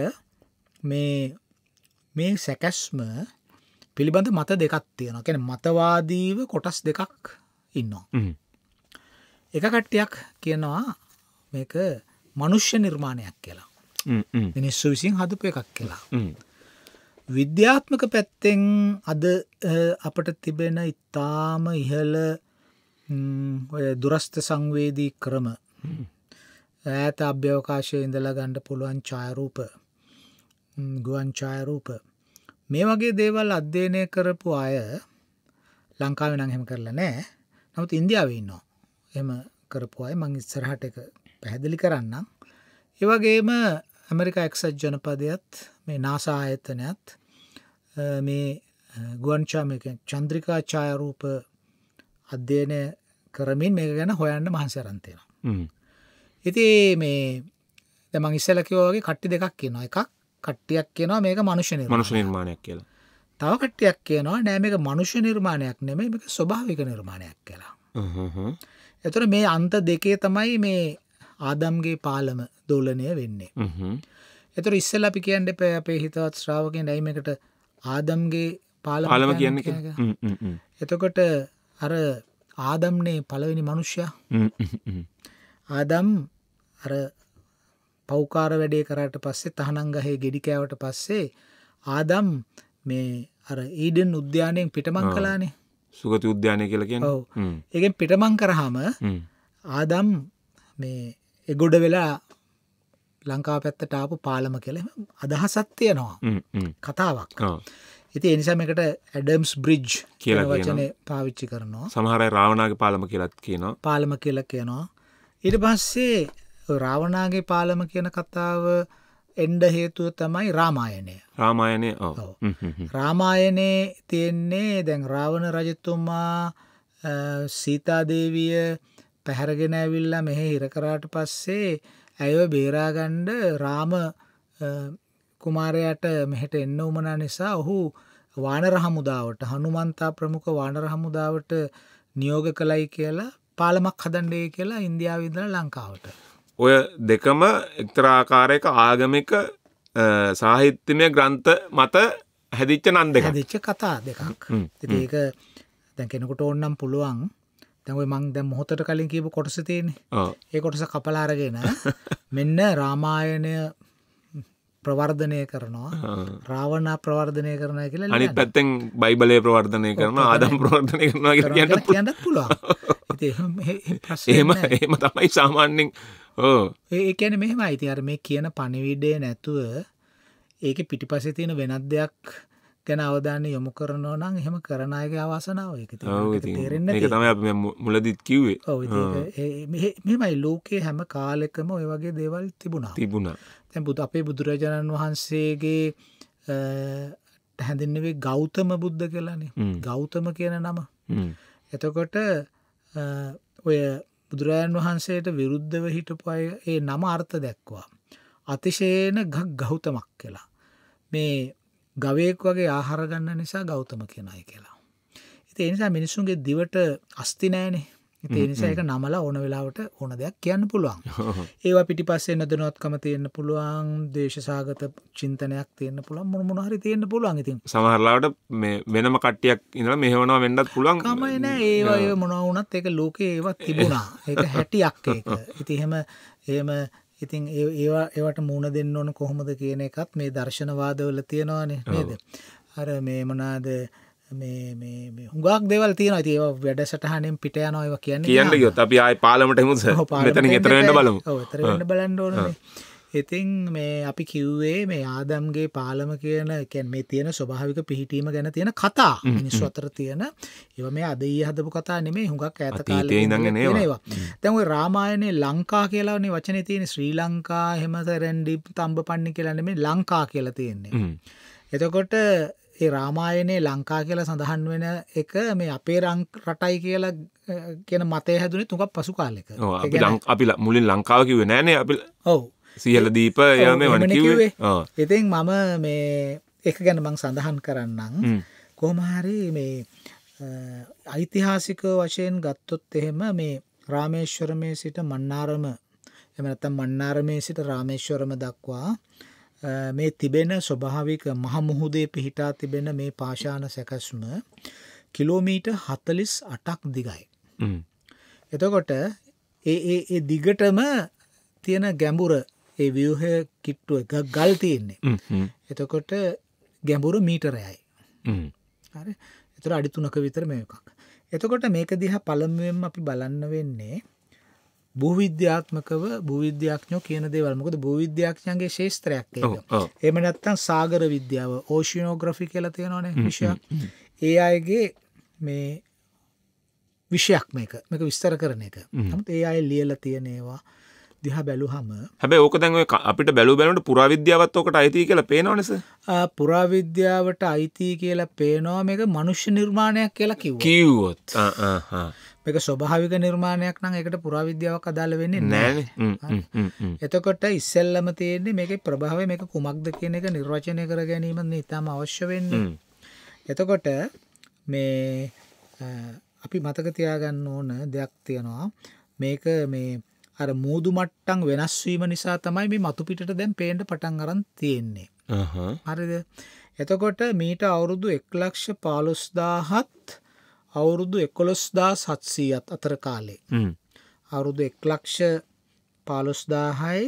මේ මේ සැකැස්ම පිළිබඳ මත දෙකක් තියෙන කැන මතවාදීව කොටස් දෙකක් ඉන්නවා එක කට්ටයක් කියනවා මේක මනුෂ්‍ය නිර්මාණයක් කියලා මිනිස්සු විසින් හදපු එකක් කියලා විද්‍යාත්මක පැත්තෙන් අද අපට තිබෙන ඉතාම ඉහල ඔය දුරස්ථ සංවේදී ක්‍රම ඇත අභ්‍යවකාශය ඉඳලා ගණ්ඩ පුළුවන් චායරූප ගුවන් චායරූප මේ වගේ දේවල් අධ්‍යයනය කරපු අය ලංකාව නං හෙම කරලා නෑ නමුත් ඉන්දියාවන්නවා එම කරපු අය මං ඉස්සරහට එක පැහැදිලි කරන්න ඒවගේම ඇමරිකා එක්සත් ජනපදයත් මේ නාසා ආයතනයත් මේ ගුවන්චා චන්ද්‍රිකා ඡායරූප අධ්‍යයනය කරමින් මේ ගැන හොයන්න මහන්සරන්තයෙන. ඉති මේ දෙම ඉස්සලකිවෝගේ කට්ටි දෙකක් කියනවා එකක් කට්ටියක් කියනවා මේක මනුෂ්‍ය මනුෂ නිර්මාණයක් කියලා තව කට්ටියක් කියනවා නෑමක මනුෂ්‍ය නිර්මාණයක් නෙම එක ස්වභාවික නිර්මාණයක් කියලා එතුර මේ අන්ත දෙකේ තමයි මේ ආදම්ගේ පාලම දෝලනය වෙන්නේ එතුර ඉස්සල් අපි කියන්න එප අපේ හිතවත් ශ්‍රාවකෙන් ඇයිමකට ආදම්ගේ පාලපාලම කියන්න එතකොට අර ආදම්නේ පලවෙනි මනුෂ්‍ය ආදම් අර පෞකාර වැඩේ කරට පස්සේ තහනංගහේ ගෙඩිකෑවට පස්සේ ආදම් මේ අර ඊඩන් උද්‍යානයෙන් පිටමං කලානේ සුගති උද්‍යානය කියලක ඔව එකෙන් පිටමං කරහම ආදම් මේ එගොඩ වෙලා ලංකාව පැත්තට ආපු පාලම කෙල අදහසත්තියනවා කතාවක් ඉති එනිසමකට ඇඩම්ස් බ්‍රිජ් කියල වචනය පාවිච්චි කරනවා සමහර රාවණගේ පාලම කියලත් කියනවා පාලම කියල කියනවා ඉට පස්සේ රාවණගේ පාලම කියන කතාව එන්ඩ හේතුව තමයි රාමායනය රාමායනය රාමායනයේ තියෙන්නේ දැන් රාවණ රජතුමා සීතාදේවිය පැහැරගෙන ඇවිල්ලා මෙහෙ හිරකරාට පස්සේ ඇයව බේරාගණ්ඩ රාම කුමාරයට මෙහෙට එන්න උමනා නිසා ඔහු වානර හමුදාවට හනුමන්තා ප්‍රමුඛ වානර හමුදාවට නියෝග කළයි කියලා පාලමක් හදන්ඩේ කියලා ඉන්දියාවිදල ලංකාවට. ඔය දෙකම එක්තරාකාරයක ආගමික සාහිත්‍යමය ග්‍රන්ථ මත හැදිච්ච නන්ද හැදිච්ච කතා දෙකක් ඒක දැකෙනකුට ඔන්නම් පුළුවන් දැමයි මං දැ මොහොතට කලින් කියපු කොටස තියෙන්නේ ඒ කොටස කපලා අරගෙන මෙන්න රාමායනය ප්‍රවර්ධනය කරනවා රාවණා ප්‍රවර්ධනය කරන කියලා අනි පැත්තෙන් බයිබලය ප්‍රවර්ධනය කරන ආදම් ප්‍රවර්ධනය කරනවා කියන්න කියන්න පුළුවන් එහෙම එහෙම තමයි සාමාන්‍යෙන් ඕ ඒකැන මෙහෙම අයිති අර මේ කියන පණිවිඩය නැතුව ඒක පිටිපසේ තියෙන වෙනත් දෙයක් ගැන අවධානය යොමු කරනවා නම් එහෙම කරන අයගේ අවාසනාව එක තේරෙන්න තම මුලදිත් කිව්වේ මෙමයි ලෝකයේ හැම කාලෙකම ඔය වගේ දේවල් තිබුණා තිබුණා තැන් බුදු අපේ බුදුරජාණන් වහන්සේගේ හැඳින්නවේ ගෞතම බුද්ධ කියලානේ ගෞතම කියන නම එතකොට ඔය බුදුරජාණන් වහන්සේට විරුද්ධව හිටපු අය ඒ නම අර්ථ දැක්වා අතිශයන ගක් ගෞතමක් කියලා මේ ගවයෙක් වගේ ආහාර ගන්න නිසා ගෞතම කියනයි කියලා. ඉතින් ඒ නිසා මිනිසුන්ගේ දිවට අස්ති නැහැනේ. ඉතින් ඒ නිසා ඒක නමලා ඕන වෙලාවට ඕන දෙයක් කියන්න පුළුවන්. (laughs) ඒවා පිටිපස්සේ නොදැනුවත්කම තියෙන්න පුළුවන්, දේශසාගත චින්තනයක් තියෙන්න පුළුවන්, මොන මොන හරි තියෙන්න පුළුවන් ඉතින්. සමහර ලාවට මේ වෙනම කට්ටියක් ඉඳලා මෙහෙවනවා වෙන්නත් පුළුවන්. කමයි නෑ ඒවා (laughs) මොනවා වුණත් ඒක ලෝකේ ඒවා තිබුණා. ඒක (laughs) හැටියක් ඒක. ඉතින් එහෙම එහෙම ඉතින් ඒවා ඒවට මුණ දෙන්න ඕන කොහොමද කියන එකත් මේ දර්ශනවාදවල තියෙනවානේ නේද අර මේ මොනාද මේ හුඟක් දෙවල් තියෙන තිය වැඩ සටහනෙන් පිට යනොව කියන්නේ කියන්න ගොත් අපි ආයි පාලමට හම මෙතන එතරට බලමු එතරට බලන්න ඕනේ ඉතින් මේ අපි කිව්වේ මේ ආදම්ගේ පාලම කියන කැන් මේ තියෙන ස්වභාවික පිහිටීම ගැන තියෙන කතා මිනිස්සු අතර තියෙන ඒව මේ අදී හදපු කතා නෙමේ හුඟක් ඇත කාලවා තැන් රාමායනේ ලංකා කියලානේ වචන තියෙන ශ්‍රී ලංකා හෙමත රැන්ඩි තම්බ පන්නි කියලන මේ ලංකා කියලා තියෙන්නේ එතකොට ඒ රාමායනේ ලංකා කියලා සඳහන් වෙන එක මේ අපේ රං රටයි කියලා කියන මතය හැදුනේ තුකක් පසු කාලෙක අපි මුලින් ලංකාව කිව නෑනේ අපි ඔවු සියල දීප යම වනකිවේ එතින් මම මේ එක ගැන මං සඳහන් කරන්නම් කොහමහරි මේ ඓතිහාසික වශයෙන් ගත්තොත් එහෙම මේ රාමේශ්වරමය සිට මන්නාරම එමනත්තම් මන්නාරමේ සිට රාමේශ්වරම දක්වා මේ තිබෙන ස්වභාවික මහමුහුදේ පිහිටා තිබෙන මේ පාශාන සැකස්ම කිලෝමීට හතලිස් අටක් දිගයි. එතකොට ඒ දිගටම තියෙන ගැඹුර ඒ ව්‍යහය කිට්ටුව එක ගල් තියෙන්නේ එතකොට ගැඹුරු මීටරයයි එතුර අඩිතුනක විතර මේ එකක් එතකොට මේක දිහා පළමුුවෙන් අපි බලන්න වෙන්නේ භූවිද්‍යාත්මකව භූවිද්‍යයක්ඥෝ කියන දේවල්මකද භූවිද්‍යයක්ඥන්ගේ ශේස්ත්‍රයක් එම නැත්තන් සාගර විද්‍යාව ඕෂිනෝග්‍රෆි කියල තියෙනවන විෂයක් ඒ අයගේ මේ විෂයක් මේක මේක විස්තර කරන එක නමුත් ඒ අයි ලියල තියෙනේවා දිහ බැලුහම හැබැ ඕක දැන් අපිට බැලු බැලට පුරාවිද්‍යාවත් ඕකට අයිති කියලා පේනවනස පුරාවිද්‍යාවට අයිති කියලා පේනවා මේක මනුෂ්‍ය නිර්මාණයක් කියලා කිව් කිව්වොත් මේක ස්වභාවික නිර්මාණයක් නම් එකට පුරාවිද්‍යාවක් අදාළ වෙන්නේ නෑ එතකොට ඉස්සල්ලම තියෙන්නේ මේක ප්‍රභාව මේක කුමක්ද කියන එක නිර්වචනය කර ගැනීමන්න ඉතාම අවශ්‍ය වෙන්නේ එතකොට මේ අපි මතක තියාගන්න ඕන දෙයක් තියෙනවා මේක මේ අර මූදු මට්ටන් වෙනස්වීම නිසා තමයි මේ මතුපිට දැන් පේන්ට පටන් අරන් තියෙන්නේ හරිද එතකොට මීට අවුරුදු එක්ලක්ෂ පාලොස්දාහත් අවුරුදු එකොළොස්දා සත්සීයත් අතර කාලේ අවුරුදු එක්ලක්ෂ පාලොස්දාහයි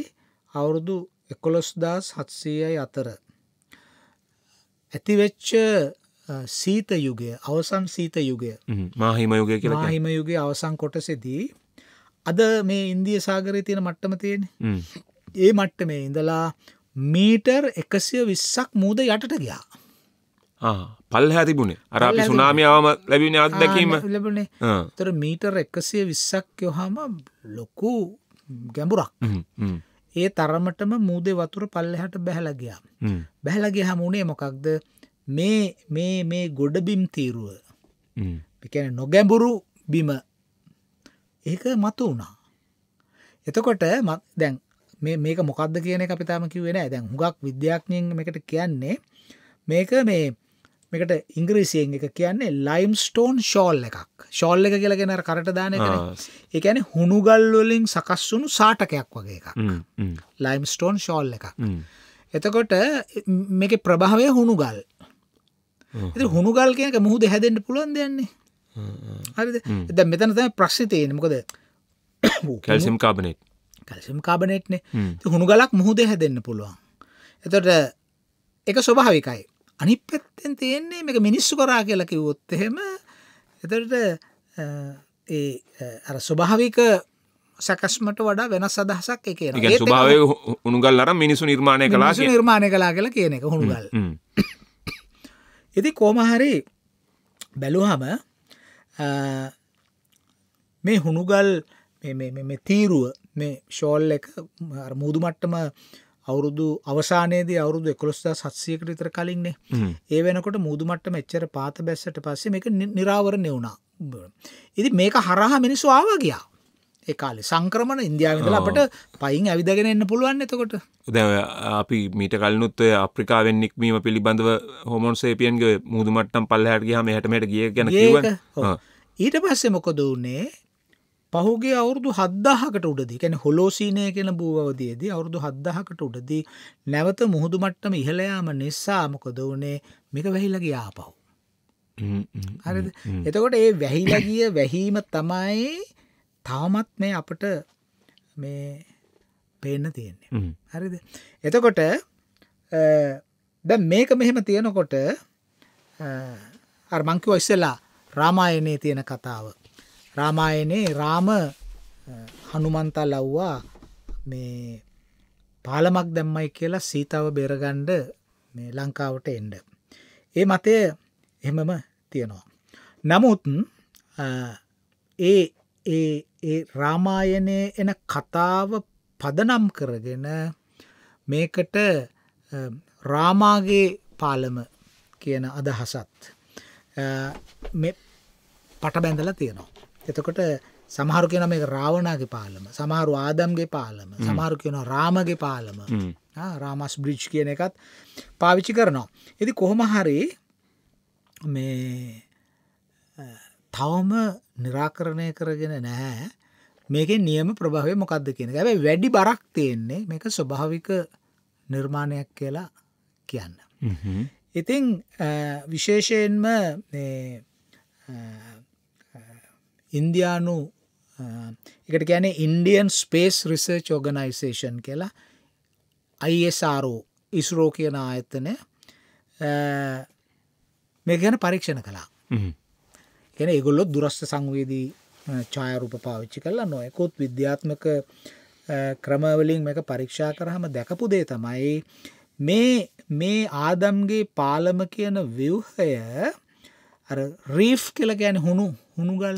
අවුරුදු එකොළොස්දාස් හත්සීයයි අතර ඇතිවෙච්ච සීත යුගය අවසන් සීත යුගය මාහිම යුගය කියලා හිම යුගේ අවසන් කොටසෙදී අද මේ ඉන්දිය සාගරය තියෙන මට්ටම තියෙන ඒ මට්ටමේ ඉඳලා මීටර් එකසිය විස්සක් මූද යටට ගියා පල්හැ තිබුණේ අර අපි සුනාමියාවම ලැබිෙන අත්දැකීම ලැබුණේ තර මීටර් එකසිය විස්සක් යොහම ලොකු ගැඹුරක් ඒ තරමටම මූදේ වතුර පල්ලෙහට බැහලගියා බැහලගේ හමුණේ මොකක්ද මේ මේ මේ ගොඩබිම් තීරුව එකන නොගැඹුරු බිම ඒක මතු වුණා. එතකොට දැන් මේක මොකක්ද කියන එක අපිතාම කිවෙන දැන් හුඟක් විද්‍යාඥයෙන් එකට කියන්නේ මේක මේ මේකට ඉංග්‍රීසියෙන් එක කියන්නේ ලයිම් ස්ටෝන් ශෝල් එකක් ශෝල් එක කියලගෙන කරට දාන එක එකන හුණුගල්වලින් සකස්වුණු සාටකයක් වගේ එකක් ලයිම් ස්ටෝන් ශෝල් එකක් එතකොට මේක ප්‍රභාවය හුණුගල් හුණුගල් කියක මුහුද හැදෙන්ට පුළුවන් දෙන්නේ හරිද ද මෙතන තයි ප්‍රශ්න තියෙන මොකද (coughs) කැල්සිම් කාබනෙට් කැල්සිම් කාබනෙට්නේ හුණු ගලක් මුහුද හැදෙන්න්න පුළුවන් එතොට එක ස්වභාවිකයි අනි පැත්තෙන් තියෙන්නේ මේ මිනිස්සු කරා කියලා කිව්වොත් එහෙම එතට ඒ අර ස්වභාවික සැකස්මට වඩා වෙනස් අදහසක් එක ස්භාව උනුගල් අර මිනිසු නිර්මාණය කලා නිර්මාණය කලා කියලා කියන එක හුණුගල් (coughs) ඉති කෝමහරි බැලුහම මේ හුණුගල් තීරුව මේ ශෝල් එක මුදු මට්ටම අවුරුදු අවසානයේදී අවුරුදු එකොළොස්දා සත්සයකට විතර කලින්න්නේ ඒ වෙනකොට මුදු මට්ටම එච්චර පාත බැස්සට පස්සේ එක නිරාවර නෙවුණා ඉති මේක හරහා මිනිස්සු ආවා ගියා ඒකාලෙ සංක්‍රමණ ඉන්දියාවඳල අපට පයින් ඇවිදගෙන එන්න පුළුවන් එතකොට ද අපි මීට කලනුත්වය අප්‍රිකාවෙන් නික්මීම පිළිබඳව හොමොන් සේපියන්ගේ මුදුමට්ටම් පල්ලහටගේ හම හටමට ගිය ගැන ඊට පස්සේ මොකද වන්නේ පහුගේ අවුරදු හද්දාහකට උඩදී කැන හොලෝසිනය කෙන බූවදයේදී අවුරදු හද්දාහකට උඩදී නැවත මුහුදු මට්ටම ඉහලයාම නිසා මොකද වනේ මේක වැහිලගේ ආපහු. හරි එතකොට ඒ වැහිලගිය වැහීම තමයි තවමත් මේ අපට මේ පේන්න තියෙන්නේ හරිද එතකොට දැ මේක මෙහෙම තියෙනකොට අර්මංකිව ඉස්සලා රාමායනයේ තියෙන කතාව රාමායනයේ රාම හනුමන්තා ලව්වා මේ පාලමක් දැම්මයි කියලා සීතාව බේරගණ්ඩ මේ ලංකාවට එන්ඩ. ඒ මතය එහෙමම තියෙනවා. නමුත් ඒ ඒ ඒ රාමායනය එන කතාව පදනම් කරගෙන මේකට රාමාගේ පාලම කියන අදහසත් පටබැඳල තියෙනවා. එතකොට සමහරු කියන මේ රාවණගේ පාලම සමහරු ආදම්ගේ පාලම සමහරු කියන රාමගේ පාලම රාමස් බ්‍රිජ් කියන එකත් පාවිච්චි කරනවා. එති කොහොම හරි මේ තවම නිරාකරණය කරගෙන නැහැ මේක නියම ප්‍රභාවය මොකක්ද කියන ඇැ වැඩි බරක් තියෙන්නේ මේක ස්වභාවික නිර්මාණයක් කියලා කියන්න. ඉතිං විශේෂයෙන්ම ඉන්දයානු එකට ගැන ඉන්ඩියන් ස්පේස් රිසර්ච් ඕගනයිසේෂන් කියලා අයිSRෝ ඉස්රෝ කියන ආයතනය මේ ගැන පරීක්ෂණ කලා ගැන ඒගොල්ලොත් දුරස්්ට සංවේදී ඡායරූප පාවිච්චි කරලා නොයකුත් විද්‍යාත්මක ක්‍රමවලින් මේක පරීක්ෂා කරහම දැකපු දේ තමයි මේ මේ ආදම්ගේ පාලම කියන ව්‍යවහය රීෆ් කියල ගැන හුණු හුණුගල්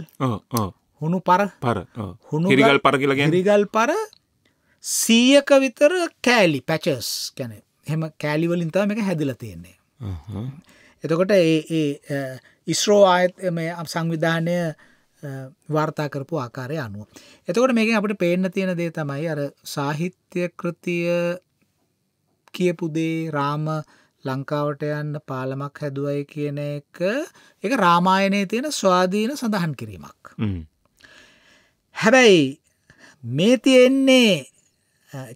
හුණු පර පර හුණුගල් පර කියලා ගැරිගල් පර සීයක විතර කෑලි පැචස් ගැන හෙම කෑලිවලින්තාව එක හැදිල තියෙන්නේ එතකොට ඒ ඉස්රෝ ආයත් සංවිධානය වාර්තා කරපු ආකාරය අනුව. එතකොට මේක අපට පේන්න තියෙන දේ තමයි අර සාහිත්‍ය කෘතිය කියපුදේ රාම ලංකාවට යන්න පාලමක් හැදුවයි කියන එක එක රාමායනයේ තියෙන ස්වාධීන සඳහන් කිරීමක්. හැබැයි මේ තියෙන්නේ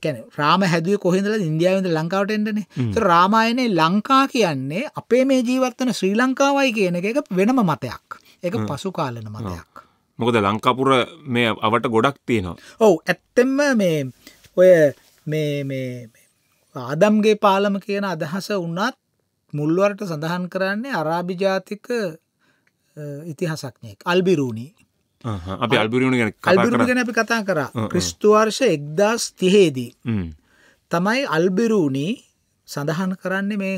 ගැන රාම හැදුව කොහෙදල ඉන්දියාවද ලංකාවට එටන රාමායනේ ලංකා කියන්නේ අපේ මේ ජීවත්වන ශ්‍රී ලංකාවයි කියන එක වෙනම මතයක් එක පසු කාලන මතයක් මොකද ලංකාපුර මේ අවට ගොඩක් තියෙනවා ඔවු ඇත්තෙම මේ ඔය ආදම්ගේ පාලම කියන අදහස වන්නත් මුල්වරට සඳහන් කරන්නේ අරාභිජාතික ඉතිහසක්නයෙක් අල්බිරූණී Uh-huh. අප අල්බිරුණ ගැන අල්බිරු ගැන අපි කතා කරා uh-uh. ක්‍රිස්තුවර්ෂ එක්දස් තිහේදී තමයි අල්බිරූණි සඳහන් කරන්නේ මේ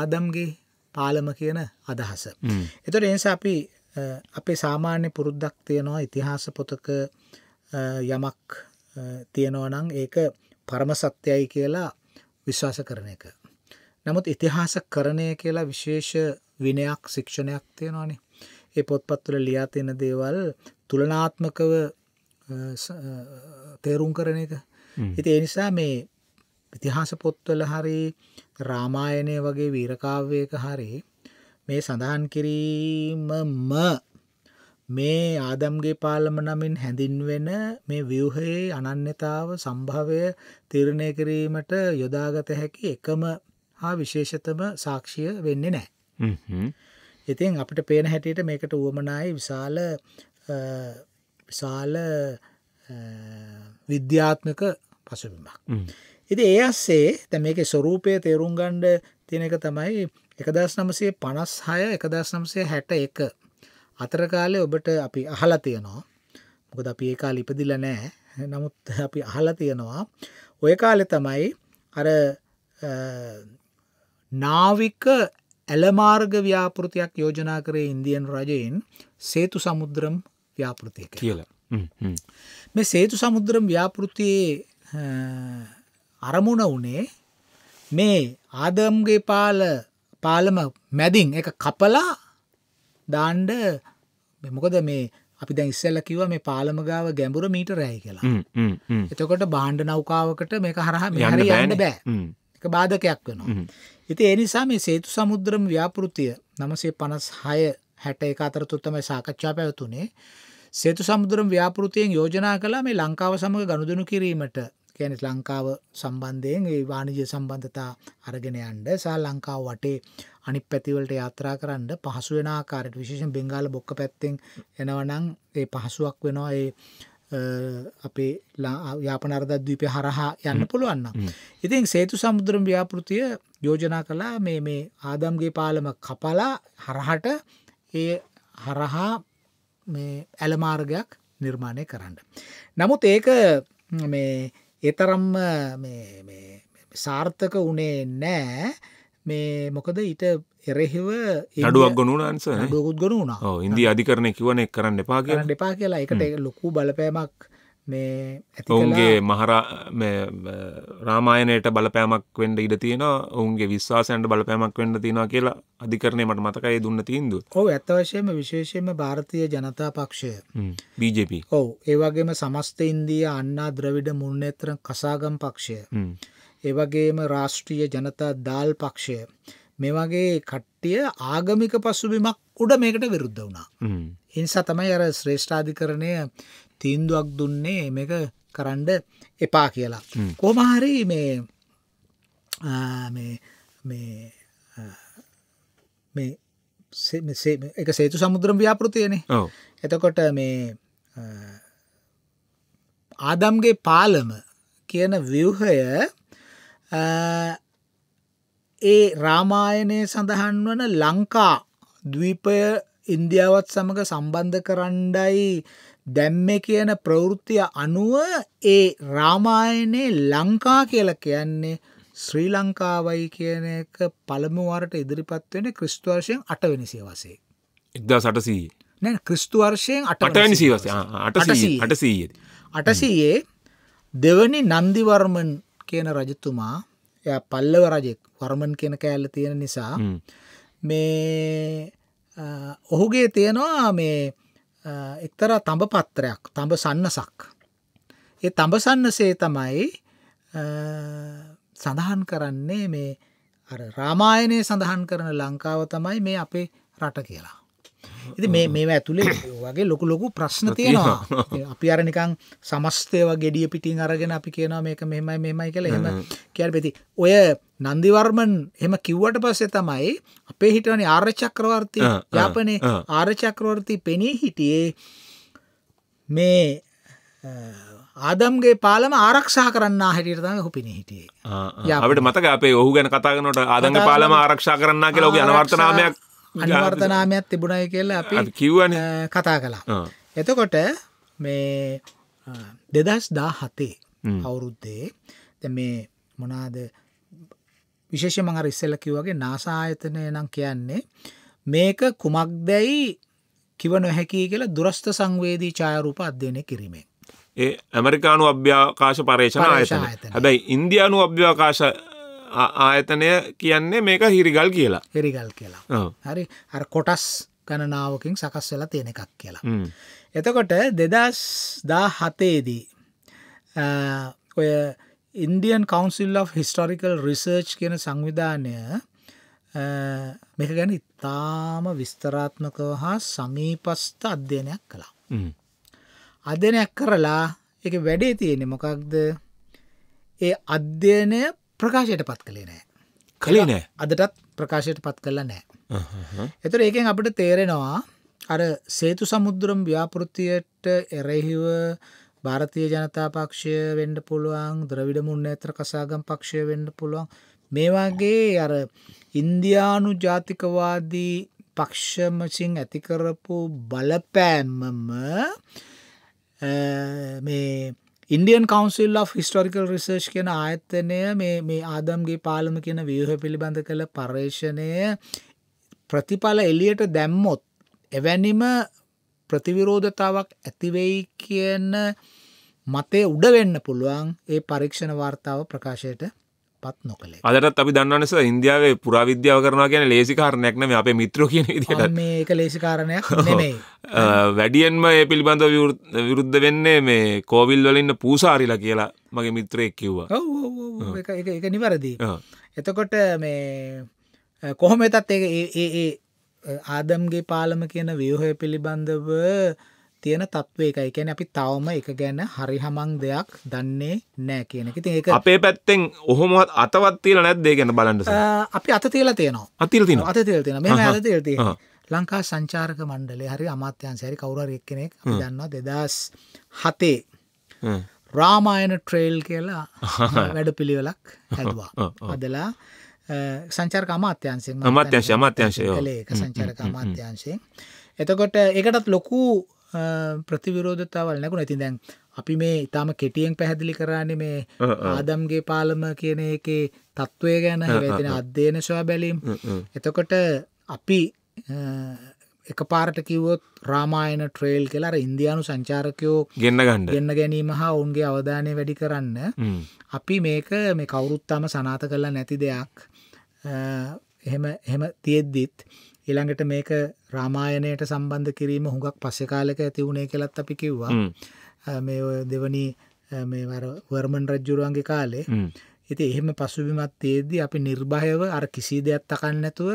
ආදම්ගේ පාලම කියන අදහස. එතට එනිස අපි අපේ සාමාන්‍ය පුරුද්දක් තියෙනවා ඉතිහාස පොතක යමක් තියෙනවනං ඒක පරම සත්‍යයි කියලා විශ්වාස කරන එක. නමුත් ඉතිහාස කරණය කියලා විශේෂ විනයක් ශික්ෂණයක් තියෙනවානේ ඒ පොත්පත්වල ලියා තියෙන දේවල් තුළනාත්මකව තේරුම් කරන එක ඉති එනිසා මේ ඉතිහාස පොත්වල හරි රාමායනය වගේ වීරකාව්‍යයක හරි මේ සඳහන් කිරීමම මේ ආදම්ගේ පාලම නමින් හැඳින්වෙන මේ ව්‍යවහයේ අනන්‍යතාව සම්භවය තිරණය කිරීමට යොදාගත හැකි එකම හා විශේෂතම සාක්ෂිය වෙන්නේ නෑ. ඉතින් අපිට පේන හැටියට මේකට වුවමනායි විශාල විශාල විද්‍යාත්මක පසුබිමක්. ඉති ඒ අස්සේ තැ මේක ස්වරූපය තේරුම් ගණ්ඩ තියෙන එක තමයි එකදස් නමසේ පනස් හය එකදස් නම්සේ හැට එක අතර කාලය ඔබට අපි අහලා තියනවා මොකද අපි ඒ කාල ඉපදිල නෑ නමුත් අපි අහලා තියෙනවා ඔය කාලෙ තමයි අර නාවික ඇලමාර්ග ව්‍යාපෘතියක් යෝජනා කරේ ඉන්දියන් රජයෙන් සේතු සමුද්‍රම් ව්‍යාපෘතිය කියලා. මේ සේතු සමුද්‍රම් ව්‍යාපෘතියේ අරමුණ වනේ මේ ආදම්ගේ පාල පාලම මැදින් එක කපලා දාන්ඩ මොකද මේ අපි දැ ඉස්සල්ල කිව මේ පාලමගාව ගැඹුර මීට රැයි කියලා එතකොට බාණ්ඩ නෞකාවකට මේක හරහ හරි යන්න බෑ එක බාධකයක් වෙනවා. ඉති එනිසා මේ සේතු සමුද්‍රම ව්‍යාපෘතිය නමසේ පනස් හය හැට එක අතරතුත්තමයි සාකච්ඡා පැවතුනේ සේතු සමුද්‍රම ව්‍යාපෘතියෙන් යෝජනා කලා මේ ලංකාව සමඟ ගනුදනු කිරීමට කැනෙ ලංකාව සම්බන්ධයෙන් ඒ වානිජය සම්බන්ධතා අරගෙනයන්ට සා ලංකාව වටේ අනි පැතිවලට යාත්‍රා කරන්න පහසුවෙනකාරට විශේෂ බංගාල බොක්ක පැත්තෙන් එනවනං ඒ පහසුවක් වෙනවා ඒ අපේ යාපන අර්ධද්වීපය හරහා යන්න පුළුවන්න. ඉතින් සේතු සමුද්‍රම ව්‍යාපෘතිය යෝජනා කලා මේ මේ ආදම්ගේ පාලම කපලා හරහට ඒ හරහා ඇලමාර්ගයක් නිර්මාණය කරන්න. නමුත් ඒක එතරම් සාර්ථක වනේ නෑ මේ මොකද ඊට එරෙහිව ඩුවක් ගොනුනාන්ස ඩුවකුත් ගොනුනා ඉන්දී අධිකරණය කිවනෙ කරන්න එපා කියන්න එපා කියලා එකට ලොකු බලපෑමක් මේ ඔවුන්ගේ මහරා රාමායනයට බලපෑමක් වෙන්ඩ ඉඩ තියෙන ඔුන්ගේ විශ්වාසන්ට බලපෑමක් වෙන්න තියෙන කියලා අධිකරණය මට මතකයි දුන්න තිීන්දු ඕ ඇත්තවශයම විශේෂයෙන්ම භාරතය ජනතා පක්ෂය බජප ඔව ඒවගේම සමස්ත ඉන්දිය අන්නා ද්‍රවිඩ මුන්නේත්‍ර කසාගම් පක්ෂය ඒවගේම රාෂ්ට්‍රීය ජනතා දාල් පක්ෂය මේ වගේ කට්ටිය ආගමික පසුබිමක් උඩ මේකට විරුද්ධ වුණා. එනිසා තමයි අර ශ්‍රේෂ්ඨාධිකරණය තීන්දුවක් දුන්නේ මේක කරන්ඩ එපා කියලා. කෝමහරි මේ එක සේතු සමුද්‍රම් ව්‍යාපෘතියනේ එතකොට මේ ආදම්ගේ පාලම කියන ව්‍යවහය ඒ රාමායනය සඳහන් වන ලංකා දවිපය ඉන්දියාවත් සමඟ සම්බන්ධ කරණ්ඩයි දැම්ම කියන ප්‍රවෘත්තිය අනුව ඒ රාමායනේ ලංකා කියල කියන්නේ ශ්‍රී ලංකාවයි කියන එක පළමුවාරට ඉදිරිපත්වෙන ක්‍රිස්තුවර්ශයෙන් අටවැනි සියවසේ. එක්දා සටසී නැ ක්‍රිස්තුවර්ශයෙන් අටවැනි සිවස අටසීයේ අටසීයේ දෙවනි නන්දිවර්මන් කියන රජතුමා ය පල්ලව රජෙක් වර්මන් කෙන කෑල්ල තියෙන නිසා මේ ඔහුගේ තියෙනවා මේ එක්තර තඹ පත්‍රයක් තඹ සන්නසක්. ඒ තඹ සන්නසේ තමයි සඳහන් කරන්නේ මේ රාමායනය සඳහන් කරන ලංකාව තමයි මේ අපේ රට කියලා. ඉති මේ මේවා ඇතුළේ වගේ ලොකු ලොකු ප්‍රශ්න තියෙනවා අපි අරනිකං සමස්තයව ගෙඩිය පිටින් අරගෙන අපි කියනවා මේක මෙමයි මෙමයි කළ එම කියල් පෙති ඔය නන්දිවර්මන් හෙම කිව්වට පස්සේ තමයි අපේ හිටවනි ආර්චක්‍රවර්ති යාපනේ ආරචක්‍රවර්ති පෙනී හිටියේ මේ ආදම්ගේ පාලම ආරක්ෂා කරන්න හැටියට තම හු පිණි හිටියේ යාට මතක අපේ ඔහු ගැන කතාගනට ආදංග පාලම ආරක්ෂා කරන්න කියලා ඔගේ අනවර්තනාමයක් අනිවර්තනාමයක් තිබුණයි කියලා අපි කිව්වන කතා කලා එතකොට මේ දෙදස් දා හතේ අවුරුද්දේ මේ මොනාද විශේෂ මඟ ඉස්සල්ල කිව්වගේ නාසායතනය නම් කියන්නේ මේක කුමක් දැයි කිව නොහැකී කියලා දුරස්ථ සංවේදී ඡායරූප අධ්‍යයනය කිරීමෙන් ඒ ඇමරිකානු අභ්‍යාකාශ පර්ේෂණ ආයතන හැබැයි ඉන්දියානු අභ්‍යාකාශ ආයතනය කියන්නේ මේක හිරිගල් කියලා හිරිගල් කියලා හරි අර කොටස් ගණනාවකින් සකස් වෙලා තියෙන එකක් කියලා. එතකොට දෙදස් දා හතේදී ඔය Indian council of historical research කියන සංවිධානය මේක ගැන ඉතාම විස්තරාත්මකව හා සමීපස්ථ අධ්‍යයනයක් කළා. අධ්‍යනයක් කරලා එක වැඩේ තියෙන මොකක්ද ඒ අධ්‍යයනය ප්‍රකාශයට පත් කළේ නෑ කළේ නෑ අදටත් ප්‍රකාශයට පත් කලා නෑ එතර ඒකෙන් අපට තේරෙනවා අර සේතු සමුද්‍රම් ව්‍යාපෘතියට එරෙහිව භාරතය ජනතා පක්ෂය වෙන්ඩ පුළුවන් ද්‍රවිඩ මුන්න ඇත්‍ර කසාගම් පක්ෂය වෙන්ඩ පුළුවන් මේවාගේ අර ඉන්දයානු ජාතිකවාදී පක්ෂමසින් ඇතිකරපු බලපෑම්මම මේ Indian council of historical research කියන ආයත්තනය මේ ආදම්ගේ පාලම කියන වියහ පිළිබඳ කළ පර්ේෂණය ප්‍රතිඵල එලියට දැම්මොත් එවැනිම ප්‍රතිවිරෝධතාවක් ඇතිවෙයි කියන මතේ උඩවෙන්න පුළුවන් ඒ පරීක්ෂණ වාර්තාව ප්‍රකාශයට පත් නොකළ අදත් අපි දන්නස ඉන්දියාවේ පුරාවිද්‍යාව කරනවා කියන ලේසිකාරණයක්න අපේ මිත්‍ර කියන ඒක ලේසිකාරණයක් වැඩියෙන්ම ඒ පිළිබඳ විරුද්ධ වෙන්නේ මේ කෝවිල් වලන්න පූසාරිලා කියලා මගේ මිත්‍රයෙක් කිව්වා එක නිවරදී එතකොට මේ කොහොම තත් ඒ ආදම්ගේ පාලම කියන ව්‍යහය පිළිබඳව තියෙන තත්ව එක එකැන අපි තවම එක ගැන හරි හමං දෙයක් දන්නේ නෑ කියනක ති ඒක අපේ පැත්තෙන් ඔහොමත් අතවත් තියල නැත්දේ ගැන බලන්නට අපි අත තියලා තියනවා අතිල් තින අත තිල් තින මේ අත තිල් තිය ලංකා සංචාරක මණ්ඩලේ හරි අමාත්‍යන් සැරි කවුර එක්කෙනෙක් දන්නවා දෙදස් හතේ රාමායන ට්‍රේල් කියලා වැඩ පිළිවෙලක් හැදවා අදලා සංචාරක අමාත්‍යන්සේ අමාත්‍යංශ අමාත්‍යංශය ලේක සංචාරක අමාත්‍යංශයෙන් එතකොට එකටත් ලොකු ප්‍රතිවිරෝධතාවල් නැකුණ ඇති දැන් අපි මේ ඉතාම කෙටියෙන් පැහැදිලි කරන්නේ මේ ආදම්ගේ පාලම කියන එක තත්ත්වය ගැන හැතින අධ්‍යයන ස්වා බැලීම් එතකොට අපි එක පාරට කිවොත් රාමායන ට්‍රේල් කෙලාර ඉන්දයානු සංචාරකයෝ ගන්න ගන්න ගන්න ගැනීම හා ඔුන්ගේ අවධානය වැඩි කරන්න අපි මේක මේ කවුරුත්තම සනාත කරලා නැති දෙයක් එහෙම එහෙම තියෙද්දිත් ඊළඟට මේක රාමායනයට සම්බන්ධ කිරීම හුඟක් පස්සෙ කාලක ඇති වුණේ කෙලත් අපි කිව්වා මේ දෙවනි වර්මන් රජ්ජුරුවන්ගේ කාලේ ඉති එහෙම පසුබිමත් තියේදී අපි නිර්භයව අර කිසි දෙයක් තකන්නැතුව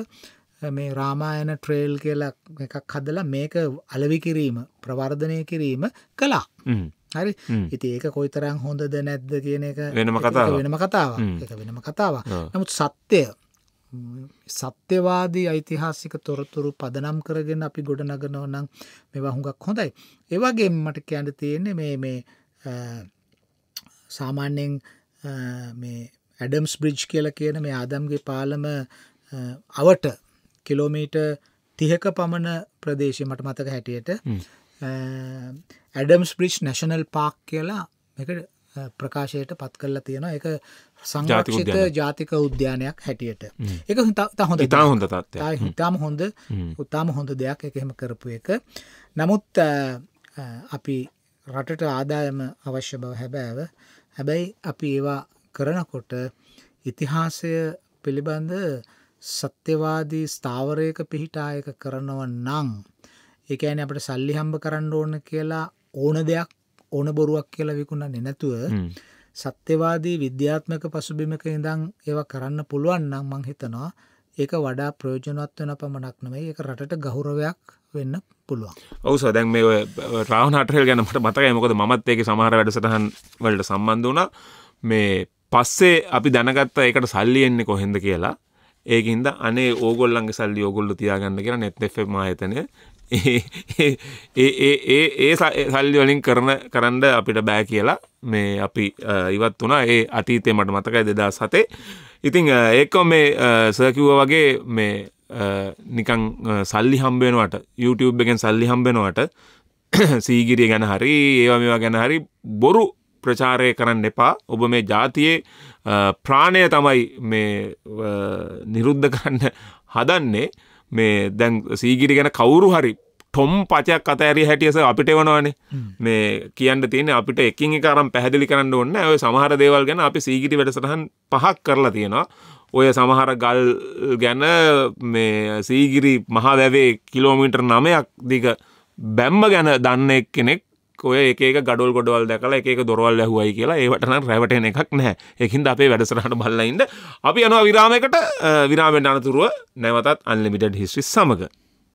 මේ රාමායන ට්‍රේල් කියලා එකක් හදලා මේක අලවි කිරීම ප්‍රවර්ධනය කිරීම කලා හරි ඉති ඒක කොයිතරං හොඳද නැද්ද කියන එක වෙනම කතාව වෙනම කතාව එක වෙනම කතාව නමුත් සත්‍යය සත්‍යවාදී ඓතිහාසික තොරතුරු පදනම් කරගෙන අපි ගොඩනගනව නම් මෙවා හුඟක් හොඳයි. ඒවගේ මට කැඩ තියෙන්නේ මේ මේ සාමාන්‍යෙන් ඇඩම්ස් බ්‍රිජ් කියල කියන මේ ආදම්ගේ පාලම අවට කිලෝමීට තිහක පමණ ප්‍රදේශය මට මතක හැටියට ඇඩම්ස් බ්‍රිච් නැශනල් පාක් කියලා එක ප්‍රකාශයට පත් කරලා තියෙනවා එක සංරක්ෂිත ජාතික උද්‍යානයක් හැටියට එක තා හොඳ ඉතා හොඳ තත්ය ඉතාම හොඳ උතාම හොඳ දෙයක් එක එහෙම කරපු එක නමුත් අපි රටට ආදායම අවශ්‍ය බව හැබෑව හැබැයි අපි ඒවා කරනකොට ඉතිහාසය පිළිබඳ සත්‍යවාදී ස්ථාවරයක පිහිටායක කරනව නං ඒකෑන අපට සල්ලි හම්බ කරන්න ඕන කියලා ඕන දෙයක් ඕන බොරුවක් කියලා විකුණන්නේ නැතුව සත්‍යවාදී විද්‍යාත්මක පසුබිමක ඉඳන් ඒවා කරන්න පුළුවන් නම් මං හිතනවා ඒක වඩා ප්‍රයෝජනවත් වෙන පමණක් නෙමෙයි ඒක රටට ගෞරවයක් වෙන්න පුළුවන්. ඔව් සර් දැන් මේ රාහුල් හටරල් ගැන මට මතකයි මොකද මමත් ඒකේ සමහර වැඩසටහන් වලට සම්බන්ධ වුණා. මේ පස්සේ අපි දැනගත්ත ඒකට සල්ලි එන්නේ කොහෙන්ද කියලා ඒකින්ද අනේ ඕගොල්ලන්ගේ සල්ලි ඕගොල්ලෝ තියාගන්න කියලා net fm ආයතනය ඒ සල්ලිවලින් කරන කරන්න අපිට බෑ කියලා මේ අපි ඉවත් වුණා ඒ අතීතය මට මතකයි දෙදා සතේ ඉතිං ඒකෝ මේ සකිව්ව වගේ මේ නිකං සල්ලි හම්බෙනවට YouTube එකෙන් සල්ලි හම්බෙනවට (clears throat) සීගිරිය ගැන හරි ඒවා මේවා ගැන හරි බොරු ප්‍රචාරය කරන්න එපා ඔබ මේ ජාතියේ ප්‍රාණය තමයි මේ නිරුද්ධ කරන්න හදන්නේ මේ දැන් සීගිරි ගැන කවුරු හරි ටොම් පචයක් අතඇරි හැටියස අපිට වනවානේ මේ කියන්න තියෙන අපිට එකින් කරම් පැහැදිලි කරන්න ඔන්න ඔය සමහර දේවල් ගැන අපි සීගිරි වැඩසටහන් පහක් කරලා තියෙනවා ඔය සමහර ගල් ගැන මේ සීගිරි මහා වැවේ කිලෝමීටර් නමයක් දිග බැම්ම ගැන දන්න එක් කෙනෙක් ඔය එක ගඩල් ගොඩවල් දැකලා එක දොරවල් ඇහුවයි කියලා ඒවටන රැවටෙන එකක් නෑ එකහින්ද අපේ වැඩසරහට බල්ලයින්ද අපි යනවා විරාමයකට විරාමෙන් අනතුරුව නැවතත් අන්ලිමිට හිස්ටි සමඟ